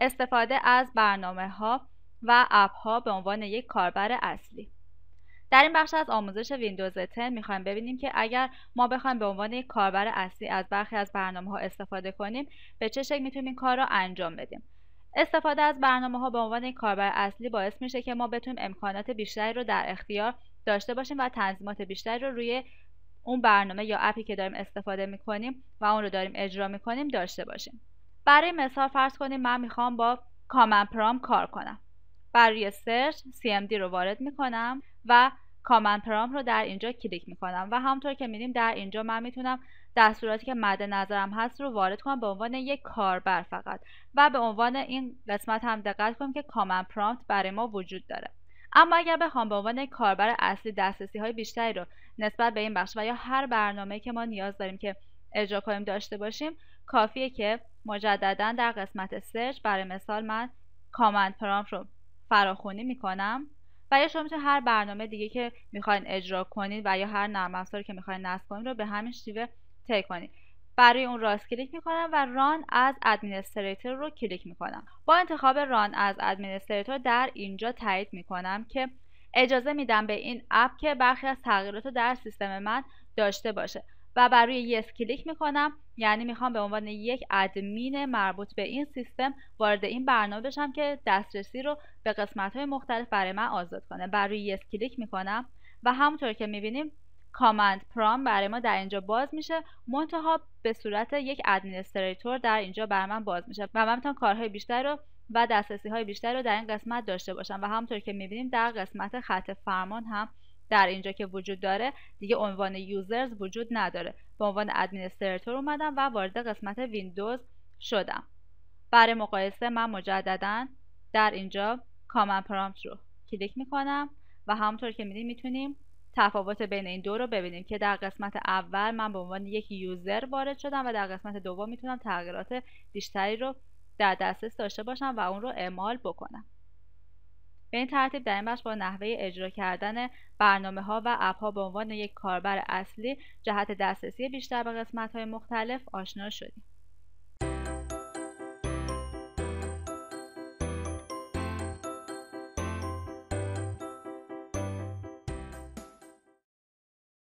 استفاده از برنامه ها و اپ ها به عنوان یک کاربر اصلی در این بخش از آموزش ویندوز 10 میخوایم ببینیم که اگر ما بخوایم به عنوان یک کاربر اصلی از برخی از برنامه ها استفاده کنیم به چه شکل میتونیم این کار را انجام بدیم استفاده از برنامه ها به عنوان یک کاربر اصلی باعث میشه که ما بتونیم امکانات بیشتری رو در اختیار داشته باشیم و تنظیمات بیشتری رو روی اون برنامه یا اپی که داریم استفاده میکنیم و اون رو داریم اجرا میکنیم داشته باشیم برای مثال فرض کنیم من میخوام با کامن پرام کار کنم برای سرچ CMD رو وارد میکنم و کامن پرام رو در اینجا کلیک میکنم و همطور که میدیم در اینجا من میتونم دستوراتی که مد نظرم هست رو وارد کنم به عنوان یک کاربر فقط و به عنوان این قسمت هم دقت کنیم که کامن پرامپت برای ما وجود داره اما اگر بخوام به عنوان کاربر اصلی دسترسی های بیشتری رو نسبت به این بخش و یا هر برنامه که ما نیاز داریم که اجرا کنیم داشته باشیم کافیه که مجددا در قسمت سرچ برای مثال من کامند پرامپت رو فراخونی میکنم و یا شما میتونید هر برنامه دیگه که میخواین اجرا کنید و یا هر نرم افزاری که میخواین نصب کنید رو به همین شیوه طی کنید برای اون راست کلیک میکنم و ران از ادمینستریتور رو کلیک میکنم با انتخاب ران از ادمینستریتور در اینجا تایید میکنم که اجازه میدم به این اپ که برخی از تغییرات رو در سیستم من داشته باشه و بر روی یس کلیک میکنم یعنی میخوام به عنوان یک ادمین مربوط به این سیستم وارد این برنامه بشم که دسترسی رو به قسمت های مختلف برای من آزاد کنه بر روی یس کلیک میکنم و همونطور که میبینیم کامند پرام برای ما در اینجا باز میشه منتها به صورت یک ادمینستریتور در اینجا برای من باز میشه و من میتونم کارهای بیشتر رو و دسترسی های بیشتر رو در این قسمت داشته باشم و همونطور که میبینیم در قسمت خط فرمان هم در اینجا که وجود داره دیگه عنوان یوزرز وجود نداره به عنوان ادمینستراتور اومدم و وارد قسمت ویندوز شدم برای مقایسه من مجددا در اینجا کامن پرامپت رو کلیک میکنم و همونطور که میدیم میتونیم تفاوت بین این دو رو ببینیم که در قسمت اول من به عنوان یک یوزر وارد شدم و در قسمت دوم میتونم تغییرات بیشتری رو در دسترس داشته باشم و اون رو اعمال بکنم به این ترتیب در این بخش با نحوه اجرا کردن برنامه ها و اپ ها به عنوان یک کاربر اصلی جهت دسترسی بیشتر به قسمت های مختلف آشنا شدیم